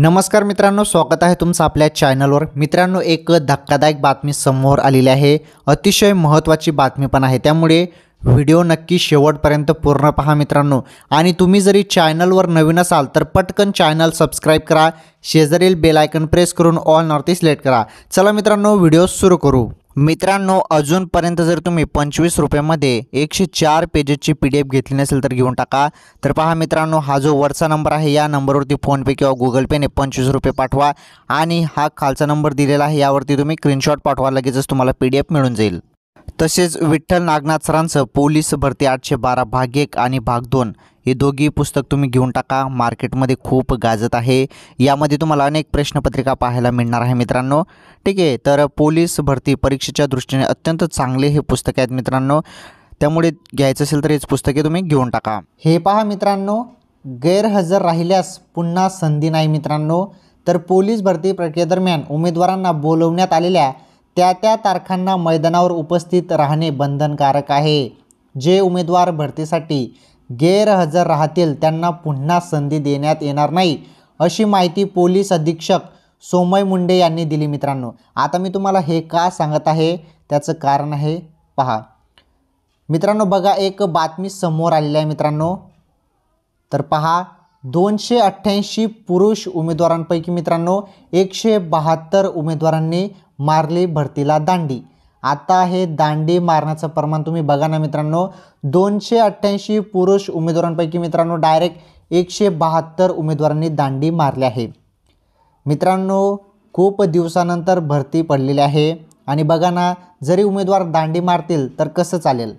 नमस्कार मित्रांनो स्वागत आहे तुमचं आपल्या चॅनलवर मित्रांनो एक धक्कादायक बातमी समोर आलेली आहे अतिशय महत्त्वाची बातमी पण आहे त्यामुळे व्हिडिओ नक्की शेवटपर्यंत पूर्ण पहा मित्रांनो आणि तुम्ही जरी चॅनलवर नवीन असाल तर पटकन चॅनल सबस्क्राईब करा शेजारील बेलायकन प्रेस करून ऑल नॉर्थ सिलेक्ट करा चला मित्रांनो व्हिडिओ सुरू करू मित्रांनो अजूनपर्यंत जर तुम्ही पंचवीस रुपयामध्ये एकशे चार पेजेसची पी डी एफ घेतली नसेल तर घेऊन टाका तर पहा मित्रांनो हा जो वरचा नंबर आहे या नंबरवरती फोनपे किंवा गुगल पेने पंचवीस रुपये पाठवा आणि हा खालचा नंबर दिलेला आहे यावरती तुम्ही स्क्रीनशॉट पाठवा लगेचच तुम्हाला पी डी एफ मिळून जाईल तसेच विठ्ठल नागनाथ सरांचं पोलीस भरती आठशे बारा भाग एक आणि भाग दोन हे दोघी पुस्तक तुम्ही घेऊन टाका मार्केटमध्ये खूप गाजत आहे यामध्ये तुम्हाला अनेक प्रश्नपत्रिका पाहायला मिळणार आहे मित्रांनो ठीक आहे तर पोलीस भरती परीक्षेच्या दृष्टीने अत्यंत चांगले हे पुस्तक आहेत मित्रांनो त्यामुळे घ्यायचं असेल तर हेच पुस्तके तुम्ही घेऊन टाका हे पहा मित्रांनो गैरहजर राहिल्यास पुन्हा संधी नाही मित्रांनो तर पोलीस भरती प्रक्रियेदरम्यान उमेदवारांना बोलवण्यात आलेल्या त्या त्या तारखांना मैदानावर उपस्थित राहणे बंधनकारक आहे जे उमेदवार भरतीसाठी गैरहजर राहतील त्यांना पुन्हा संधी देण्यात येणार नाही अशी माहिती पोलीस अधीक्षक सोमय मुंडे यांनी दिली मित्रांनो आता मी तुम्हाला हे का सांगत आहे त्याचं कारण आहे पहा मित्रांनो बघा एक बातमी समोर आलेली आहे मित्रांनो तर पहा दोनशे अठ्ठ्याऐंशी पुरुष उमेदवारांपैकी मित्रांनो एकशे बहात्तर उमेदवारांनी मारली भरतीला दांडी आता हे दांडी मारण्याचं प्रमाण तुम्ही बघा ना मित्रांनो दोनशे अठ्ठ्याऐंशी पुरुष उमेदवारांपैकी मित्रांनो डायरेक्ट एकशे बहात्तर उमेदवारांनी दांडी मारली आहे मित्रांनो खूप दिवसानंतर भरती पडलेली आहे आणि बघा ना जरी उमेदवार दांडी मारतील तर कसं चालेल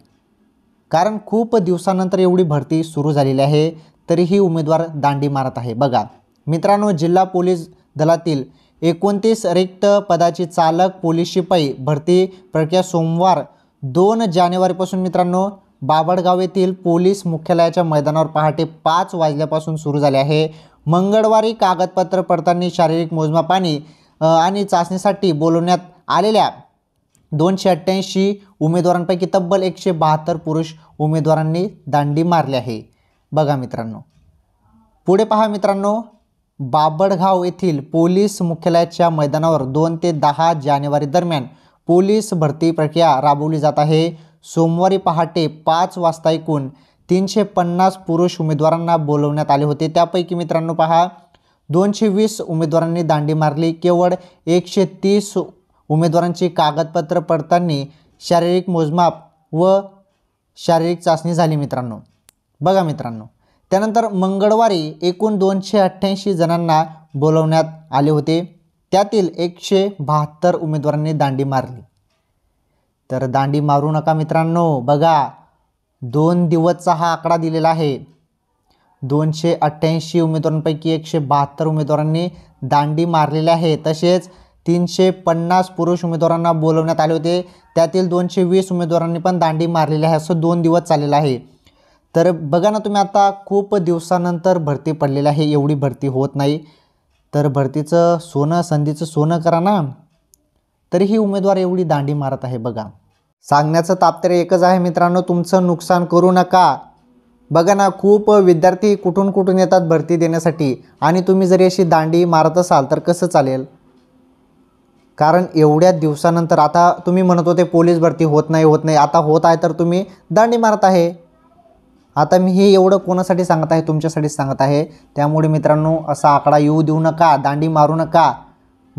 कारण खूप दिवसानंतर एवढी भरती सुरू झालेली आहे तरीही उमेदवार दांडी मारत आहे बघा मित्रांनो जिल्हा पोलीस दलातील एकोणतीस रिक्त पदाची चालक पोलीस शिपाई भरती प्रक्रिया सोमवार दोन जानेवारीपासून मित्रांनो बाबडगाव येथील पोलीस मुख्यालयाच्या मैदानावर पहाटे पाच वाजल्यापासून सुरू झाले आहे मंगळवारी कागदपत्र पडताळणी शारीरिक मोजमाप आणि आणि चाचणीसाठी बोलवण्यात आलेल्या दोनशे अठ्ठ्याऐंशी उमेदवारांपैकी तब्बल एकशे बहात्तर पुरुष उमेदवारांनी दांडी मारली आहे बघा मित्रांनो पुढे पहा मित्रांनो बाबडगाव येथील पोलीस मुख्यालयाच्या मैदानावर दोन ते दहा जानेवारी दरम्यान पोलीस भरती प्रक्रिया राबवली जात आहे सोमवारी पहाटे पाच वाजता एकूण तीनशे पन्नास पुरुष उमेदवारांना बोलवण्यात आले होते त्यापैकी मित्रांनो पहा दोनशे वीस उमेदवारांनी दांडी मारली केवळ एकशे तीस उमेदवारांची कागदपत्र पडताना शारीरिक मोजमाप व शारीरिक चाचणी झाली मित्रांनो बघा मित्रांनो त्यानंतर मंगळवारी एकूण दोनशे अठ्ठ्याऐंशी जणांना बोलवण्यात आले होते त्यातील एकशे बहात्तर उमेदवारांनी दांडी मारली तर दांडी मारू नका मित्रांनो बघा दोन दिवसचा हा आकडा दिलेला आहे दोनशे अठ्ठ्याऐंशी उमेदवारांपैकी एकशे बहात्तर उमेदवारांनी दांडी मारलेली आहे तसेच तीनशे पन्नास पुरुष उमेदवारांना बोलवण्यात आले होते त्यातील दोनशे वीस उमेदवारांनी पण दांडी मारलेली आहे असं दोन दिवस चाललेलं आहे तर बघा ना तुम्ही आता खूप दिवसानंतर भरती पडलेली आहे एवढी भरती होत नाही तर भरतीचं सोनं संधीचं सोनं करा ना तरीही उमेदवार एवढी दांडी मारत आहे बघा सांगण्याचं तात्पर्य एकच आहे मित्रांनो तुमचं नुकसान करू नका बघा ना खूप विद्यार्थी कुठून कुठून येतात भरती देण्यासाठी आणि तुम्ही जरी अशी दांडी मारत असाल तर कसं चालेल कारण एवढ्या दिवसानंतर आता तुम्ही म्हणत होते पोलीस भरती होत नाही होत नाही आता होत आहे तर तुम्ही दांडी मारत आहे आता मी हे एवढं कोणासाठी सांगत आहे तुमच्यासाठी सांगत आहे त्यामुळे मित्रांनो असा आकडा येऊ देऊ नका दांडी मारू नका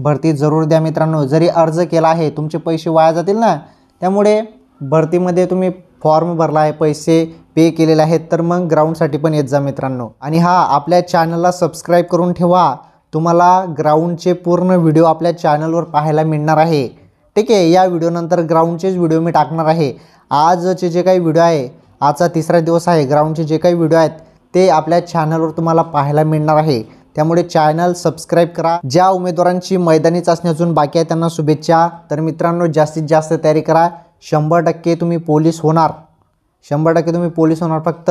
भरती जरूर द्या मित्रांनो जरी अर्ज केला आहे तुमचे पैसे वाया जातील ना त्यामुळे भरतीमध्ये तुम्ही फॉर्म भरला आहे पैसे पे केलेले आहेत तर मग ग्राउंडसाठी पण येत जा मित्रांनो आणि हा आपल्या चॅनलला सबस्क्राईब करून ठेवा तुम्हाला ग्राउंडचे पूर्ण व्हिडिओ आपल्या चॅनलवर पाहायला मिळणार आहे ठीक आहे या व्हिडिओनंतर ग्राउंडचेच व्हिडिओ मी टाकणार आहे आजचे जे काही व्हिडिओ आहे आजचा तिसरा दिवस आहे ग्राउंडचे जे काही व्हिडिओ आहेत ते आपल्या चॅनलवर तुम्हाला पाहायला मिळणार आहे त्यामुळे चॅनल सबस्क्राईब करा ज्या उमेदवारांची मैदानी चाचणी अजून बाकी आहे त्यांना शुभेच्छा तर मित्रांनो जास्तीत जास्त तयारी करा शंभर टक्के तुम्ही पोलीस होणार शंभर टक्के तुम्ही पोलीस होणार फक्त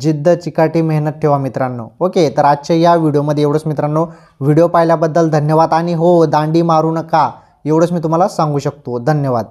जिद्द चिकाटी मेहनत ठेवा मित्रांनो ओके तर आजच्या या व्हिडिओमध्ये एवढंच मित्रांनो व्हिडिओ पाहिल्याबद्दल धन्यवाद आणि हो दांडी मारू नका एवढंच मी तुम्हाला सांगू शकतो धन्यवाद